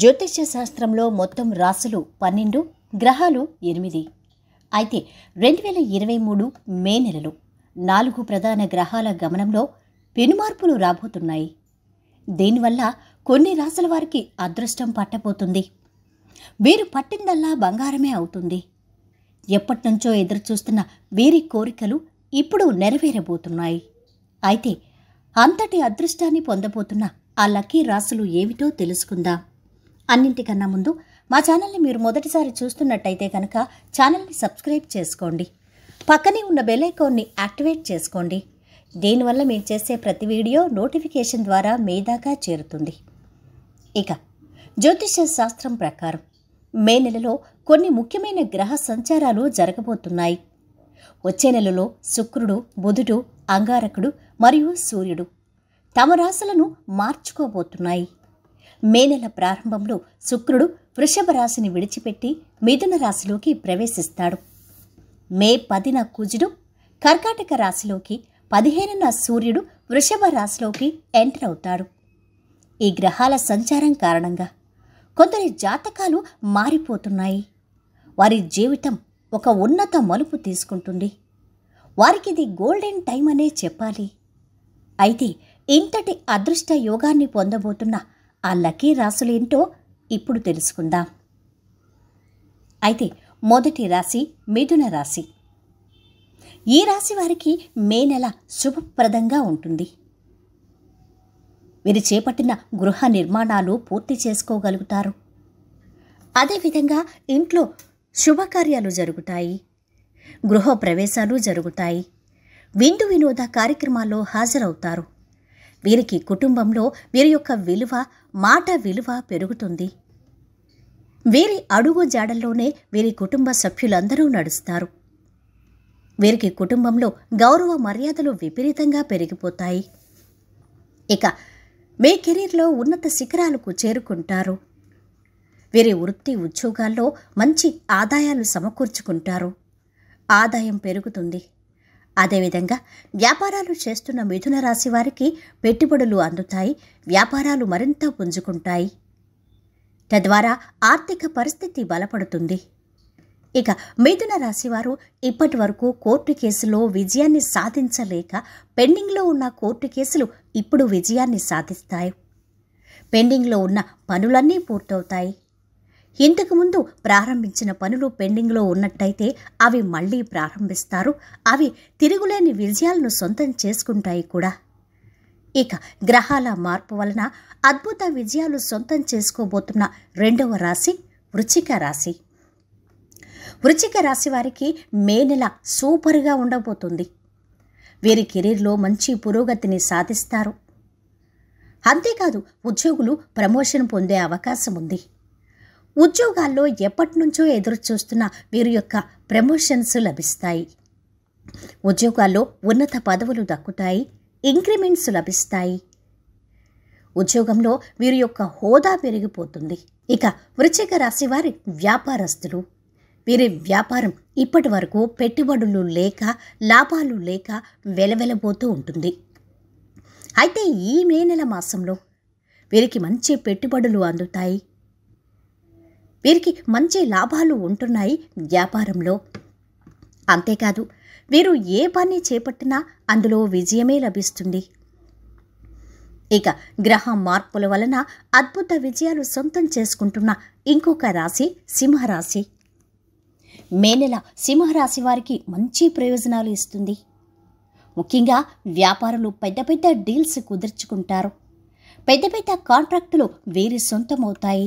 జ్యోతిష్య శాస్త్రంలో మొత్తం రాసులు పన్నెండు గ్రహాలు ఎనిమిది అయితే రెండు వేల ఇరవై మూడు మే నెలలో నాలుగు ప్రధాన గ్రహాల గమనంలో పెనుమార్పులు రాబోతున్నాయి దీనివల్ల కొన్ని రాసుల వారికి అదృష్టం పట్టబోతుంది వీరు పట్టిందల్లా బంగారమే అవుతుంది ఎప్పటినుంచో ఎదురుచూస్తున్న వీరి కోరికలు ఇప్పుడు నెరవేరబోతున్నాయి అయితే అంతటి అదృష్టాన్ని పొందబోతున్న ఆ లక్కీ రాసులు ఏమిటో తెలుసుకుందాం అన్నింటికన్నా ముందు మా ఛానల్ని మీరు మొదటిసారి చూస్తున్నట్టయితే కనుక ఛానల్ని సబ్స్క్రైబ్ చేసుకోండి పక్కనే ఉన్న బెల్ యాక్టివేట్ చేసుకోండి దీనివల్ల మీరు చేసే ప్రతి వీడియో నోటిఫికేషన్ ద్వారా మే దాకా చేరుతుంది ఇక జ్యోతిష శాస్త్రం ప్రకారం మే నెలలో కొన్ని ముఖ్యమైన గ్రహ సంచారాలు జరగబోతున్నాయి వచ్చే నెలలో శుక్రుడు బుధుడు అంగారకుడు మరియు సూర్యుడు తమ రాశులను మార్చుకోబోతున్నాయి మే నెల ప్రారంభంలో శుక్రుడు వృషభ రాశిని విడిచిపెట్టి మిథున రాశిలోకి ప్రవేశిస్తాడు మే పదిన కుజుడు కర్కాటక రాశిలోకి పదిహేనున సూర్యుడు వృషభ రాశిలోకి ఎంటర్ అవుతాడు ఈ గ్రహాల సంచారం కారణంగా కొందరి జాతకాలు మారిపోతున్నాయి వారి జీవితం ఒక ఉన్నత మలుపు తీసుకుంటుంది వారికి ఇది గోల్డెన్ టైం అనే చెప్పాలి అయితే ఇంతటి అదృష్ట యోగాన్ని పొందబోతున్న ఆ లక్కీ ఏంటో ఇప్పుడు తెలుసుకుందాం అయితే మొదటి రాశి మిథున రాశి ఈ రాశి వారికి మే నెల శుభప్రదంగా ఉంటుంది వీరు చేపట్టిన గృహ నిర్మాణాలు పూర్తి చేసుకోగలుగుతారు అదేవిధంగా ఇంట్లో శుభకార్యాలు జరుగుతాయి గృహ ప్రవేశాలు జరుగుతాయి విందు వినోద కార్యక్రమాల్లో హాజరవుతారు వీరికి కుటుంబంలో వీరి యొక్క విలువ మాట విలువ పెరుగుతుంది వీరి అడుగు జాడల్లోనే వీరి కుటుంబ సభ్యులందరూ నడుస్తారు వీరికి కుటుంబంలో గౌరవ మర్యాదలు విపరీతంగా పెరిగిపోతాయి ఇక మీ కెరీర్లో ఉన్నత శిఖరాలకు చేరుకుంటారు వీరి వృత్తి ఉద్యోగాల్లో మంచి ఆదాయాలు సమకూర్చుకుంటారు ఆదాయం పెరుగుతుంది అదేవిధంగా వ్యాపారాలు చేస్తున్న మిథున రాశి వారికి పెట్టుబడులు అందుతాయి వ్యాపారాలు మరింత పుంజుకుంటాయి తద్వారా ఆర్థిక పరిస్థితి బలపడుతుంది ఇక మిథున రాశివారు ఇప్పటి వరకు కోర్టు కేసులో విజయాన్ని సాధించలేక పెండింగ్లో ఉన్న కోర్టు కేసులు ఇప్పుడు విజయాన్ని సాధిస్తాయి పెండింగ్లో ఉన్న పనులన్నీ పూర్తవుతాయి ఇంతకుముందు ప్రారంభించిన పనులు పెండింగ్లో ఉన్నట్టయితే అవి మళ్లీ ప్రారంభిస్తారు అవి తిరుగులేని విజయాలను సొంతం చేసుకుంటాయి కూడా ఇక గ్రహాల మార్పు వలన అద్భుత విజయాలు సొంతం చేసుకోబోతున్న రెండవ రాశి వృచ్చిక రాశి వృచ్చిక రాశి వారికి మే నెల సూపర్గా ఉండబోతుంది వీరి కెరీర్లో మంచి పురోగతిని సాధిస్తారు అంతేకాదు ఉద్యోగులు ప్రమోషన్ పొందే అవకాశం ఉంది ఉద్యోగాల్లో ఎప్పటి నుంచో ఎదురు చూస్తున్న వీరి యొక్క ప్రమోషన్స్ లభిస్తాయి ఉద్యోగాల్లో ఉన్నత పదవులు దక్కుతాయి ఇంక్రిమెంట్స్ లభిస్తాయి ఉద్యోగంలో వీరి యొక్క హోదా పెరిగిపోతుంది ఇక వృశ్చిక రాశి వారి వ్యాపారస్తులు వీరి వ్యాపారం ఇప్పటి వరకు పెట్టుబడులు లేక లాభాలు లేక వెలవెలబోతూ ఉంటుంది అయితే ఈ మే నెల మాసంలో వీరికి మంచి పెట్టుబడులు అందుతాయి వీరికి మంచి లాభాలు ఉంటున్నాయి వ్యాపారంలో అంతేకాదు వీరు ఏ పని చేపట్టినా అందులో విజయమే లభిస్తుంది ఇక గ్రహ మార్పుల వలన అద్భుత విజయాలు సొంతం చేసుకుంటున్న ఇంకొక రాశి సింహరాశి మే నెల సింహరాశి వారికి మంచి ప్రయోజనాలు ఇస్తుంది ముఖ్యంగా వ్యాపారులు పెద్ద పెద్ద డీల్స్ కుదుర్చుకుంటారు పెద్ద పెద్ద కాంట్రాక్టులు వీరి సొంతమవుతాయి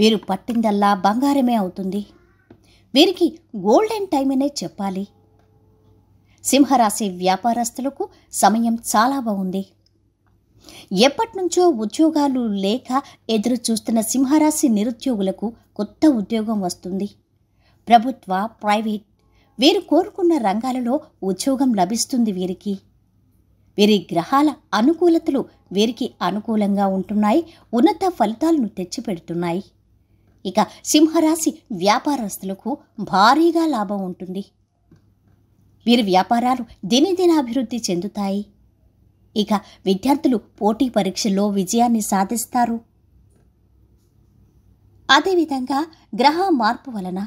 వీరు పట్టిందల్లా బంగారమే అవుతుంది వీరికి గోల్డెన్ టైమేనే అనే చెప్పాలి సింహరాశి వ్యాపారస్తులకు సమయం చాలా బాగుంది ఎప్పటినుంచో ఉద్యోగాలు లేక ఎదురు చూస్తున్న సింహరాశి నిరుద్యోగులకు కొత్త ఉద్యోగం వస్తుంది ప్రభుత్వ ప్రైవేట్ వీరు కోరుకున్న రంగాలలో ఉద్యోగం లభిస్తుంది వీరికి వీరి గ్రహాల అనుకూలతలు వీరికి అనుకూలంగా ఉంటున్నాయి ఉన్నత ఫలితాలను తెచ్చిపెడుతున్నాయి ఇక సింహరాశి వ్యాపారస్తులకు భారీగా లాభం ఉంటుంది వీరి వ్యాపారాలు అభివృద్ధి చెందుతాయి ఇక విద్యార్థులు పోటీ పరీక్షల్లో విజయాన్ని సాధిస్తారు అదేవిధంగా గ్రహ మార్పు వలన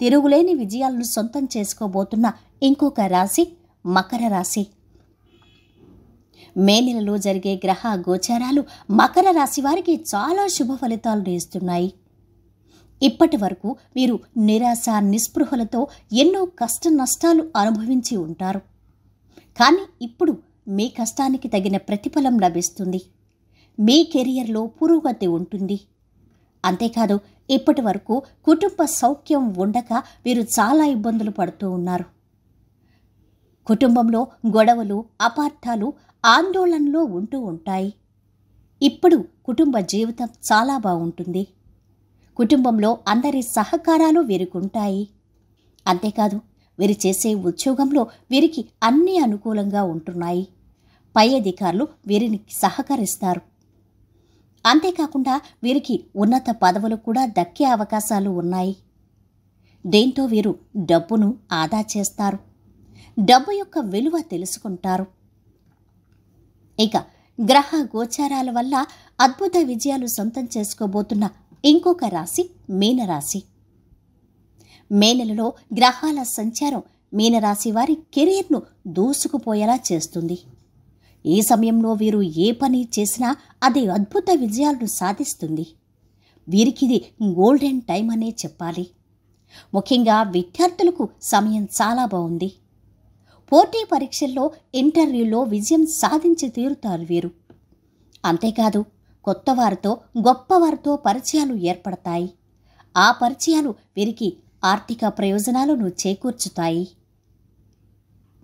తిరుగులేని విజయాలను సొంతం చేసుకోబోతున్న ఇంకొక రాశి మకర రాశి మే నెలలో జరిగే గ్రహ గోచారాలు మకర రాశి వారికి చాలా శుభ ఫలితాలను ఇస్తున్నాయి ఇప్పటి వరకు మీరు నిరాశ నిస్పృహలతో ఎన్నో కష్ట నష్టాలు అనుభవించి ఉంటారు కానీ ఇప్పుడు మీ కష్టానికి తగిన ప్రతిఫలం లభిస్తుంది మీ కెరియర్లో పురోగతి ఉంటుంది అంతేకాదు ఇప్పటి వరకు కుటుంబ సౌఖ్యం ఉండక మీరు చాలా ఇబ్బందులు పడుతూ ఉన్నారు కుటుంబంలో గొడవలు అపార్థాలు ఆందోళనలో ఉంటూ ఉంటాయి ఇప్పుడు కుటుంబ జీవితం చాలా బాగుంటుంది కుటుంబంలో అందరి సహకారాలు వీరికుంటాయి అంతేకాదు వీరు చేసే ఉద్యోగంలో వీరికి అన్ని అనుకూలంగా ఉంటున్నాయి పై అధికారులు వీరిని సహకరిస్తారు అంతేకాకుండా వీరికి ఉన్నత పదవులు కూడా దక్కే అవకాశాలు ఉన్నాయి దీంతో వీరు డబ్బును ఆదా చేస్తారు డబ్బు యొక్క విలువ తెలుసుకుంటారు ఇక గ్రహ గోచారాల వల్ల అద్భుత విజయాలు సొంతం చేసుకోబోతున్న ఇంకొక రాశి మీనరాశి మే నెలలో గ్రహాల సంచారం మీనరాశి వారి కెరీర్ను దూసుకుపోయేలా చేస్తుంది ఈ సమయంలో వీరు ఏ పని చేసినా అది అద్భుత విజయాలను సాధిస్తుంది వీరికిది గోల్డెన్ టైం అనే చెప్పాలి ముఖ్యంగా విద్యార్థులకు సమయం చాలా బాగుంది పోటీ పరీక్షల్లో ఇంటర్వ్యూలో విజయం సాధించి తీరుతారు వీరు అంతేకాదు కొత్తవారితో గొప్పవారితో పరిచయాలు ఏర్పడతాయి ఆ పరిచయాలు వీరికి ఆర్థిక ప్రయోజనాలను చేకూర్చుతాయి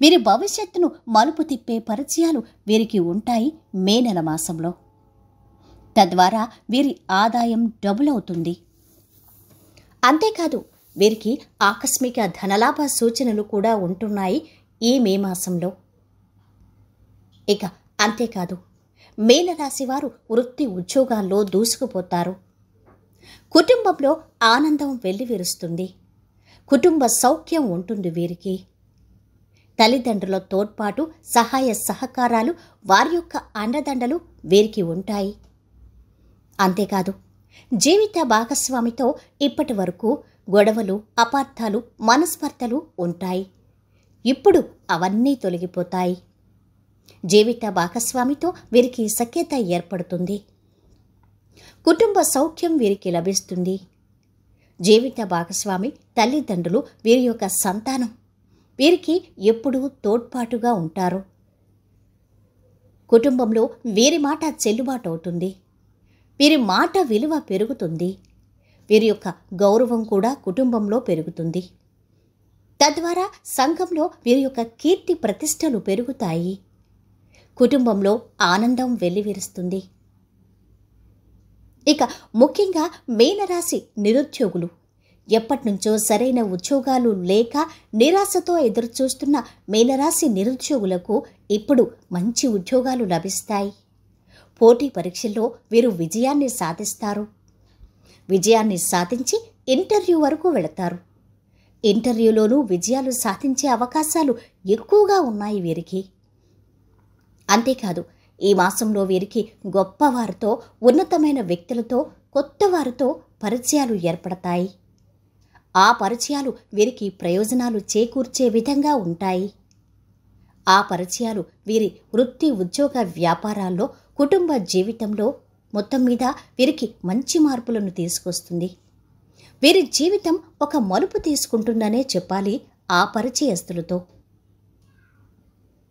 వీరి భవిష్యత్తును మలుపు తిప్పే పరిచయాలు వీరికి ఉంటాయి మే నెల మాసంలో తద్వారా వీరి ఆదాయం డబుల్ అవుతుంది అంతేకాదు వీరికి ఆకస్మిక ధనలాభ సూచనలు కూడా ఉంటున్నాయి ఈ మే మాసంలో ఇక అంతేకాదు మీనరాశి వృత్తి ఉద్యోగాల్లో దూసుకుపోతారు కుటుంబంలో ఆనందం వెల్లివిరుస్తుంది కుటుంబ సౌఖ్యం ఉంటుంది వీరికి తల్లిదండ్రుల తోడ్పాటు సహాయ సహకారాలు వారి యొక్క అండదండలు వీరికి ఉంటాయి అంతేకాదు జీవిత భాగస్వామితో ఇప్పటి వరకు గొడవలు అపార్థాలు మనస్పర్ధలు ఉంటాయి ఇప్పుడు అవన్నీ తొలగిపోతాయి జీవిత భాగస్వామితో వీరికి సఖ్యత ఏర్పడుతుంది కుటుంబ సౌఖ్యం వీరికి లభిస్తుంది జీవిత భాగస్వామి తల్లిదండ్రులు వీరి యొక్క సంతానం వీరికి ఎప్పుడూ తోడ్పాటుగా ఉంటారు కుటుంబంలో వీరి మాట చెల్లుబాటు అవుతుంది వీరి మాట విలువ పెరుగుతుంది వీరి యొక్క గౌరవం కూడా కుటుంబంలో పెరుగుతుంది తద్వారా సంఘంలో వీరి యొక్క కీర్తి ప్రతిష్టలు పెరుగుతాయి కుటుంబంలో ఆనందం వెల్లివిరుస్తుంది ఇక ముఖ్యంగా మీనరాశి నిరుద్యోగులు ఎప్పటినుంచో సరైన ఉద్యోగాలు లేక నిరాశతో ఎదురుచూస్తున్న మీనరాశి నిరుద్యోగులకు ఇప్పుడు మంచి ఉద్యోగాలు లభిస్తాయి పోటీ పరీక్షల్లో వీరు విజయాన్ని సాధిస్తారు విజయాన్ని సాధించి ఇంటర్వ్యూ వరకు వెళతారు ఇంటర్వ్యూలోనూ విజయాలు సాధించే అవకాశాలు ఎక్కువగా ఉన్నాయి వీరికి అంతేకాదు ఈ మాసంలో వీరికి గొప్పవారితో ఉన్నతమైన వ్యక్తులతో కొత్త వారితో పరిచయాలు ఏర్పడతాయి ఆ పరిచయాలు వీరికి ప్రయోజనాలు చేకూర్చే విధంగా ఉంటాయి ఆ పరిచయాలు వీరి వృత్తి ఉద్యోగ వ్యాపారాల్లో కుటుంబ జీవితంలో మొత్తం మీద వీరికి మంచి మార్పులను తీసుకొస్తుంది వీరి జీవితం ఒక మలుపు తీసుకుంటుందనే చెప్పాలి ఆ పరిచయస్తులతో